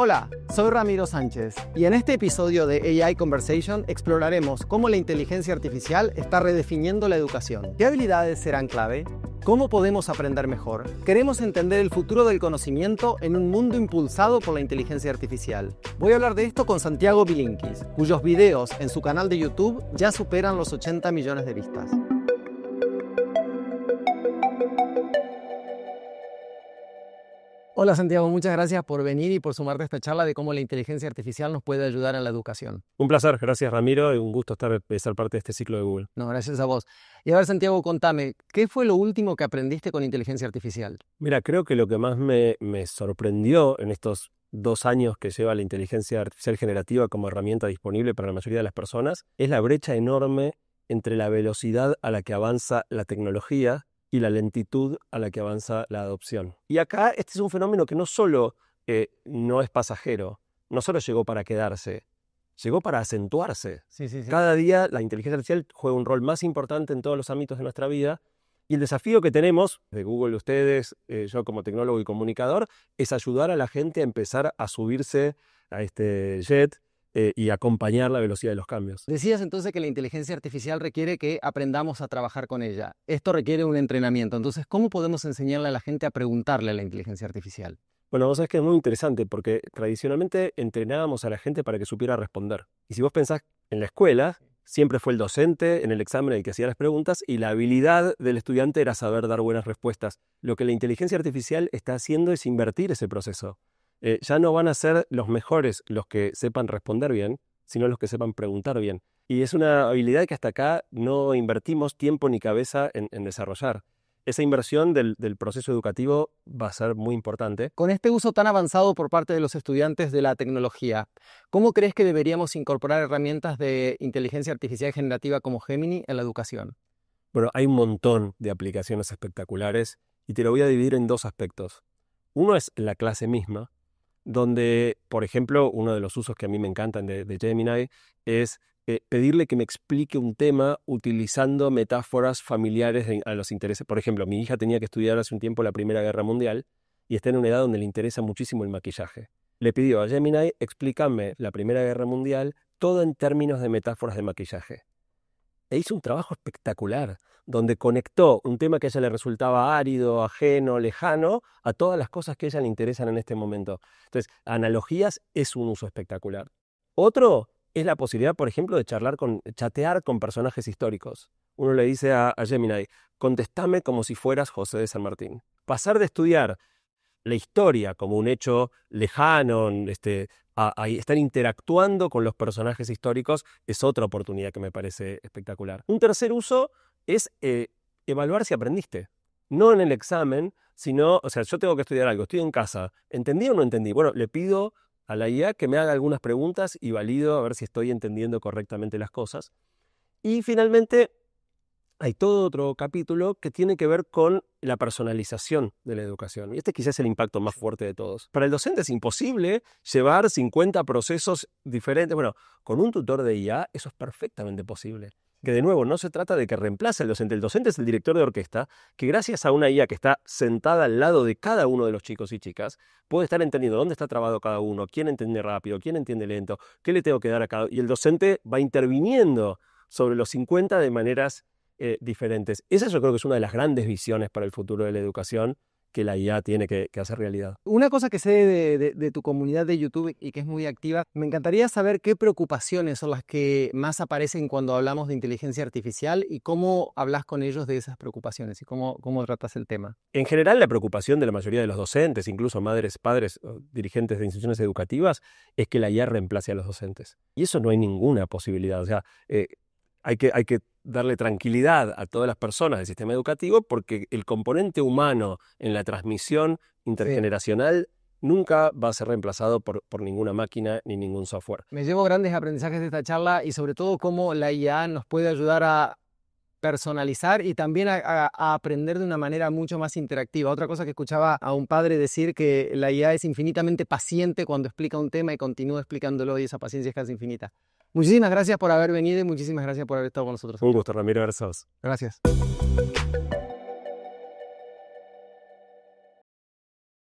Hola, soy Ramiro Sánchez y en este episodio de AI Conversation exploraremos cómo la inteligencia artificial está redefiniendo la educación. ¿Qué habilidades serán clave? ¿Cómo podemos aprender mejor? Queremos entender el futuro del conocimiento en un mundo impulsado por la inteligencia artificial. Voy a hablar de esto con Santiago Bilinkis, cuyos videos en su canal de YouTube ya superan los 80 millones de vistas. Hola Santiago, muchas gracias por venir y por sumarte a esta charla de cómo la inteligencia artificial nos puede ayudar en la educación. Un placer, gracias Ramiro, y un gusto estar, eh, ser parte de este ciclo de Google. No, gracias a vos. Y a ver Santiago, contame, ¿qué fue lo último que aprendiste con inteligencia artificial? Mira, creo que lo que más me sorprendió en estos dos años que lleva la inteligencia artificial generativa como herramienta disponible para la mayoría de las personas es la brecha enorme entre la velocidad a la que avanza la tecnología y la lentitud a la que avanza la adopción. Y acá este es un fenómeno que no solo eh, no es pasajero, no solo llegó para quedarse, llegó para acentuarse. Cada día la inteligencia artificial juega un rol más importante en todos los ámbitos de nuestra vida y el desafío que tenemos, de Google, ustedes, eh, yo como tecnólogo y comunicador, es ayudar a la gente a empezar a subirse a este jet eh, y acompañar la velocidad de los cambios. Decías entonces que la inteligencia artificial requiere que aprendamos a trabajar con ella. Esto requiere un entrenamiento. Entonces, ¿cómo podemos enseñarle a la gente a preguntarle a la inteligencia artificial? Bueno, vos sabés que es muy interesante porque tradicionalmente entrenábamos a la gente para que supiera responder. Y si vos pensás en la escuela, siempre fue el docente en el examen el que hacía las preguntas y la habilidad del estudiante era saber dar buenas respuestas. Lo que la inteligencia artificial está haciendo es invertir ese proceso. Eh, ya no van a ser los mejores los que sepan responder bien, sino los que sepan preguntar bien. Y es una habilidad que hasta acá no invertimos tiempo ni cabeza en, desarrollar. Esa inversión del, del, proceso educativo va a ser muy importante. Con este uso tan avanzado por parte de los estudiantes de la tecnología, ¿cómo crees que deberíamos incorporar herramientas de inteligencia artificial generativa como Gemini en la educación? Bueno, hay un montón de aplicaciones espectaculares y te lo voy a dividir en dos aspectos. Uno es la clase misma, donde, por ejemplo, uno de los usos que a mí me encantan de, Gemini es eh, pedirle que me explique un tema utilizando metáforas familiares a los intereses. Por ejemplo, mi hija tenía que estudiar hace un tiempo la Primera Guerra Mundial y está en una edad donde le interesa muchísimo el maquillaje. Le pidió a Gemini, explícame la Primera Guerra Mundial, todo en términos de metáforas de maquillaje e hizo un trabajo espectacular, donde conectó un tema que a ella le resultaba árido, ajeno, lejano, a todas las cosas que a ella le interesan en este momento. Entonces, analogías es un uso espectacular. Otro es la posibilidad, por ejemplo, de charlar con, chatear con personajes históricos. Uno le dice a, Gemini, contestame como si fueras José de San Martín. Pasar de estudiar la historia como un hecho lejano, este, a, estar interactuando con los personajes históricos es otra oportunidad que me parece espectacular. Un tercer uso es eh, evaluar si aprendiste. No en el examen, sino, o sea, yo tengo que estudiar algo, estoy en casa, ¿entendí o no entendí? Bueno, le pido a la IA que me haga algunas preguntas y valido a ver si estoy entendiendo correctamente las cosas. Y finalmente, hay todo otro capítulo que tiene que ver con la personalización de la educación. Y este quizás es el impacto más fuerte de todos. Para el docente es imposible llevar 50 procesos diferentes. Bueno, con un tutor de IA eso es perfectamente posible. Que de nuevo, no se trata de que reemplace al docente. El docente es el director de orquesta, que gracias a una IA que está sentada al lado de cada uno de los chicos y chicas, puede estar entendiendo dónde está trabado cada uno, quién entiende rápido, quién entiende lento, qué le tengo que dar a cada... uno. Y el docente va interviniendo sobre los 50 de maneras eh, diferentes. Esa yo creo que es una de las grandes visiones para el futuro de la educación que la IA tiene que, hacer realidad. Una cosa que sé de, tu comunidad de YouTube y que es muy activa, me encantaría saber qué preocupaciones son las que más aparecen cuando hablamos de inteligencia artificial y cómo hablas con ellos de esas preocupaciones y cómo, cómo tratas el tema. En general, la preocupación de la mayoría de los docentes, incluso madres, padres, dirigentes de instituciones educativas, es que la IA reemplace a los docentes. Y eso no hay ninguna posibilidad. O sea, eh, hay que, hay que darle tranquilidad a todas las personas del sistema educativo porque el componente humano en la transmisión intergeneracional nunca va a ser reemplazado por, por, ninguna máquina ni ningún software. Me llevo grandes aprendizajes de esta charla y sobre todo cómo la IA nos puede ayudar a personalizar y también a, a aprender de una manera mucho más interactiva. Otra cosa que escuchaba a un padre decir que la IA es infinitamente paciente cuando explica un tema y continúa explicándolo y esa paciencia es casi infinita. Muchísimas gracias por haber venido y muchísimas gracias por haber estado con nosotros. Un gusto, Ramiro. Gracias. Gracias.